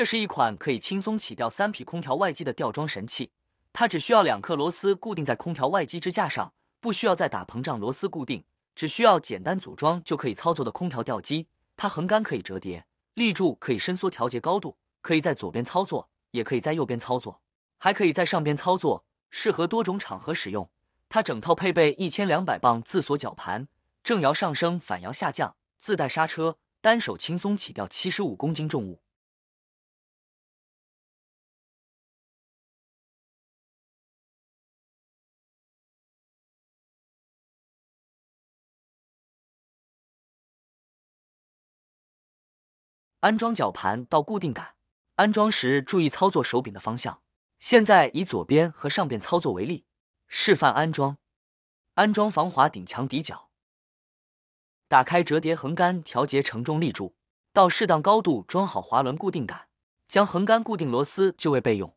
这是一款可以轻松起吊三匹空调外机的吊装神器，它只需要两颗螺丝固定在空调外机支架上，不需要再打膨胀螺丝固定，只需要简单组装就可以操作的空调吊机。它横杆可以折叠，立柱可以伸缩调节高度，可以在左边操作，也可以在右边操作，还可以在上边操作，适合多种场合使用。它整套配备一千两百磅自锁绞盘，正摇上升，反摇下降，自带刹车，单手轻松起吊七十五公斤重物。安装绞盘到固定杆，安装时注意操作手柄的方向。现在以左边和上边操作为例，示范安装。安装防滑顶墙底角，打开折叠横杆，调节承重立柱，到适当高度装好滑轮固定杆，将横杆固定螺丝就位备用。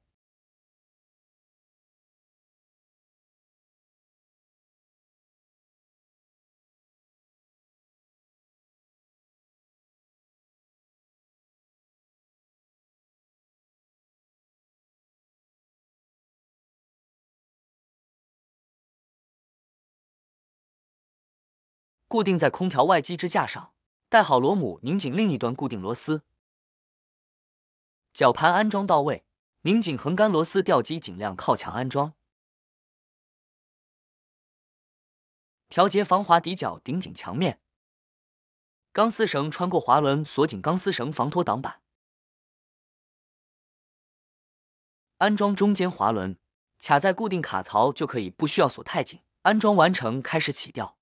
固定在空调外机支架上，带好螺母，拧紧另一端固定螺丝。绞盘安装到位，拧紧横杆螺丝。吊机尽量靠墙安装，调节防滑底脚，顶紧墙面。钢丝绳穿过滑轮，锁紧钢丝绳防脱挡板。安装中间滑轮，卡在固定卡槽就可以，不需要锁太紧。安装完成，开始起吊。